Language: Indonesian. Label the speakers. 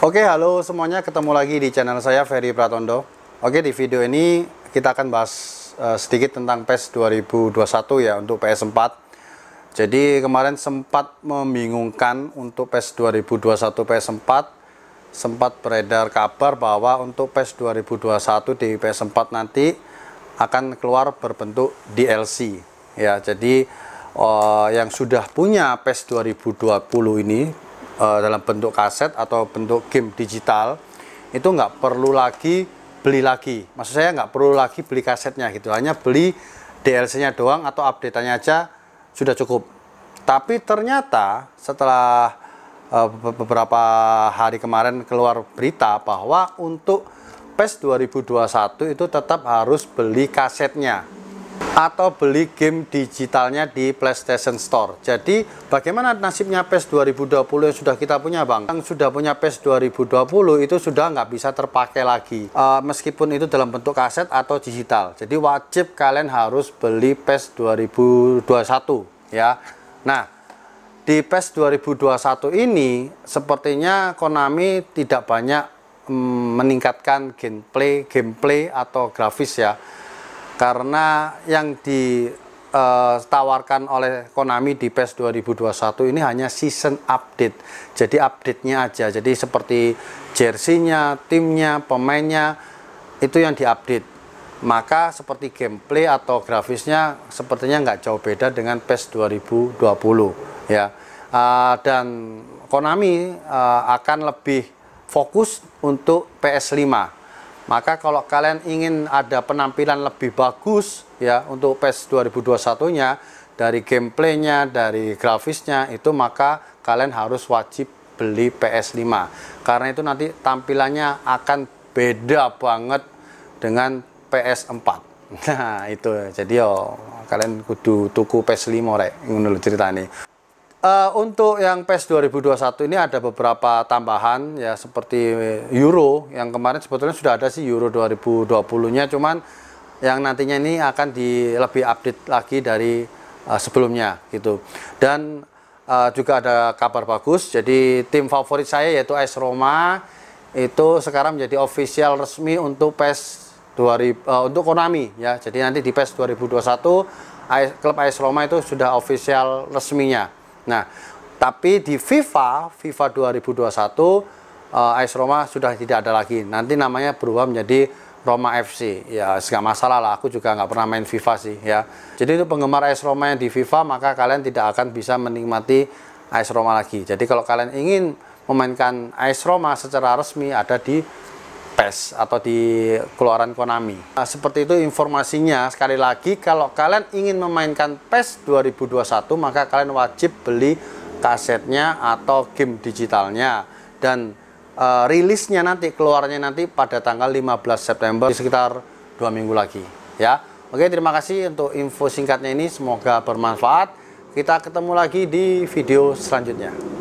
Speaker 1: Oke, halo semuanya, ketemu lagi di channel saya Ferry Pratondo. Oke, di video ini kita akan bahas uh, sedikit tentang PES 2021 ya untuk PS4. Jadi kemarin sempat membingungkan untuk PES 2021 PS4 sempat beredar kabar bahwa untuk PES 2021 di PS4 nanti akan keluar berbentuk DLC ya. Jadi uh, yang sudah punya PES 2020 ini uh, dalam bentuk kaset atau bentuk game digital itu nggak perlu lagi beli lagi maksud saya nggak perlu lagi beli kasetnya gitu hanya beli DLC-nya doang atau update-nya aja sudah cukup tapi ternyata setelah uh, beberapa hari kemarin keluar berita bahwa untuk PES 2021 itu tetap harus beli kasetnya atau beli game digitalnya di PlayStation Store. Jadi bagaimana nasibnya PS 2020 yang sudah kita punya bang? Yang sudah punya PS 2020 itu sudah nggak bisa terpakai lagi uh, meskipun itu dalam bentuk kaset atau digital. Jadi wajib kalian harus beli PS 2021 ya. Nah di PS 2021 ini sepertinya Konami tidak banyak mm, meningkatkan gameplay gameplay atau grafis ya karena yang ditawarkan eh, oleh Konami di PES 2021 ini hanya season update jadi update-nya aja jadi seperti jersinya, timnya, pemainnya itu yang diupdate maka seperti gameplay atau grafisnya sepertinya nggak jauh beda dengan PES 2020 ya eh, dan Konami eh, akan lebih fokus untuk PS5 maka kalau kalian ingin ada penampilan lebih bagus ya untuk PES 2021-nya dari gameplaynya, dari grafisnya itu maka kalian harus wajib beli PS5 karena itu nanti tampilannya akan beda banget dengan PS4 Nah itu jadi yo kalian kudu tuku PS5 rek cerita ini. Uh, untuk yang PES 2021 ini ada beberapa tambahan ya seperti Euro yang kemarin sebetulnya sudah ada sih Euro 2020-nya cuman yang nantinya ini akan di lebih update lagi dari uh, sebelumnya gitu. Dan uh, juga ada kabar bagus jadi tim favorit saya yaitu AS Roma itu sekarang menjadi official resmi untuk PES 2000 uh, untuk Konami ya. Jadi nanti di PES 2021 AS, klub AS Roma itu sudah official resminya Nah, tapi di FIFA, FIFA 2021 uh, AS Roma sudah tidak ada lagi. Nanti namanya berubah menjadi Roma FC. Ya, nggak masalah lah. Aku juga nggak pernah main FIFA sih ya. Jadi itu penggemar AS Roma yang di FIFA, maka kalian tidak akan bisa menikmati AS Roma lagi. Jadi kalau kalian ingin memainkan AS Roma secara resmi ada di PES atau di keluaran Konami. Nah, seperti itu informasinya. Sekali lagi, kalau kalian ingin memainkan PES 2021, maka kalian wajib beli kasetnya atau game digitalnya. Dan e, rilisnya nanti, keluarnya nanti pada tanggal 15 September, sekitar dua minggu lagi. Ya, Oke, terima kasih untuk info singkatnya ini. Semoga bermanfaat. Kita ketemu lagi di video selanjutnya.